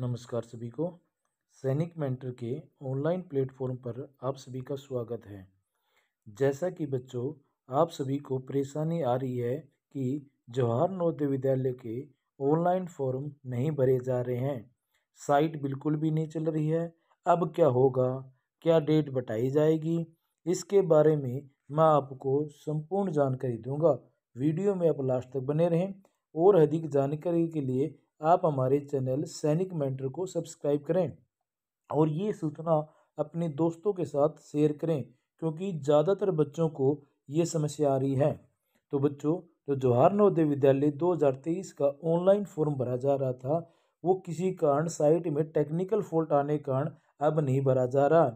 नमस्कार सभी को सैनिक मेंटर के ऑनलाइन प्लेटफॉर्म पर आप सभी का स्वागत है जैसा कि बच्चों आप सभी को परेशानी आ रही है कि जवाहर नवोदय विद्यालय के ऑनलाइन फॉर्म नहीं भरे जा रहे हैं साइट बिल्कुल भी नहीं चल रही है अब क्या होगा क्या डेट बताई जाएगी इसके बारे में मैं आपको संपूर्ण जानकारी दूंगा वीडियो में आप लास्ट तक बने रहें और अधिक जानकारी के लिए आप हमारे चैनल सैनिक मेंटर को सब्सक्राइब करें और ये सूचना अपने दोस्तों के साथ शेयर करें क्योंकि ज़्यादातर बच्चों को ये समस्या आ रही है तो बच्चों जो जवाहर नवोदय विद्यालय 2023 का ऑनलाइन फॉर्म भरा जा रहा था वो किसी कारण साइट में टेक्निकल फॉल्ट आने कारण अब नहीं भरा जा रहा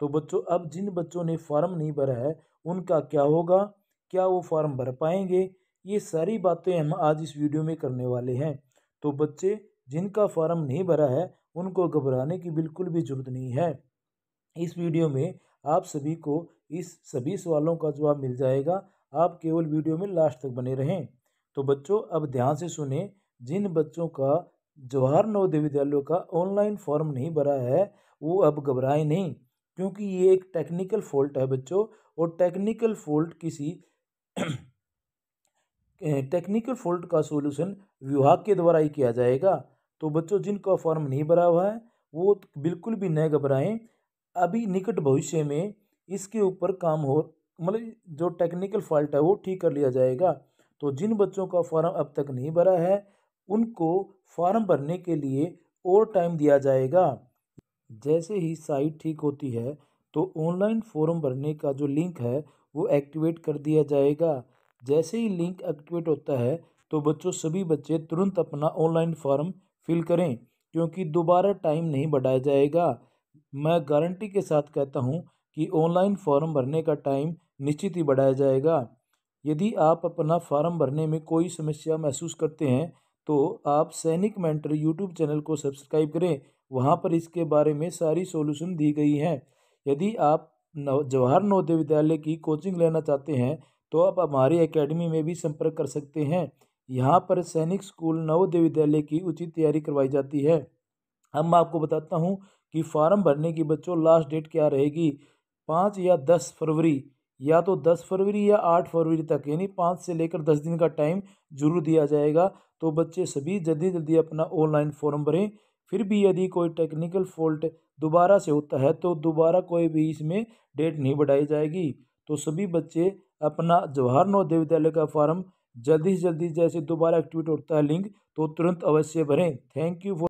तो बच्चों अब जिन बच्चों ने फॉर्म नहीं भरा है उनका क्या होगा क्या वो फॉर्म भर पाएंगे ये सारी बातें हम आज इस वीडियो में करने वाले हैं तो बच्चे जिनका फॉर्म नहीं भरा है उनको घबराने की बिल्कुल भी ज़रूरत नहीं है इस वीडियो में आप सभी को इस सभी सवालों का जवाब मिल जाएगा आप केवल वीडियो में लास्ट तक बने रहें तो बच्चों अब ध्यान से सुने जिन बच्चों का जवाहर नवोदय विद्यालय का ऑनलाइन फॉर्म नहीं भरा है वो अब घबराएं नहीं क्योंकि ये एक टेक्निकल फॉल्ट है बच्चों और टेक्निकल फॉल्ट किसी टेक्निकल फॉल्ट का सोल्यूशन विभाग के द्वारा ही किया जाएगा तो बच्चों जिनका फॉर्म नहीं भरा हुआ है वो बिल्कुल भी न घबराएं अभी निकट भविष्य में इसके ऊपर काम हो मतलब जो टेक्निकल फॉल्ट है वो ठीक कर लिया जाएगा तो जिन बच्चों का फॉर्म अब तक नहीं भरा है उनको फॉर्म भरने के लिए और टाइम दिया जाएगा जैसे ही साइट ठीक होती है तो ऑनलाइन फॉर्म भरने का जो लिंक है वो एक्टिवेट कर दिया जाएगा जैसे ही लिंक एक्टिवेट होता है तो बच्चों सभी बच्चे तुरंत अपना ऑनलाइन फॉर्म फिल करें क्योंकि दोबारा टाइम नहीं बढ़ाया जाएगा मैं गारंटी के साथ कहता हूँ कि ऑनलाइन फॉर्म भरने का टाइम निश्चित ही बढ़ाया जाएगा यदि आप अपना फॉर्म भरने में कोई समस्या महसूस करते हैं तो आप सैनिक मेंटर यूट्यूब चैनल को सब्सक्राइब करें वहाँ पर इसके बारे में सारी सॉल्यूशन दी गई हैं यदि आप नव जवाहर नवोदय विद्यालय की कोचिंग लेना चाहते हैं तो आप हमारी एकेडमी में भी संपर्क कर सकते हैं यहाँ पर सैनिक स्कूल नवोदय विद्यालय की उचित तैयारी करवाई जाती है अब मैं आपको बताता हूँ कि फॉर्म भरने की बच्चों लास्ट डेट क्या रहेगी पाँच या दस फरवरी या तो दस फरवरी या आठ फरवरी तक यानी पाँच से लेकर दस दिन का टाइम जरूर दिया जाएगा तो बच्चे सभी जल्दी जल्दी अपना ऑनलाइन फॉर्म भरें फिर भी यदि कोई टेक्निकल फॉल्ट दोबारा से होता है तो दोबारा कोई भी इसमें डेट नहीं बढ़ाई जाएगी तो सभी बच्चे अपना जवाहर नवोदय विद्यालय का फॉर्म जल्दी से जल्दी जैसे दोबारा एक्टिवेट होता है लिंक तो तुरंत अवश्य भरें थैंक यू फॉर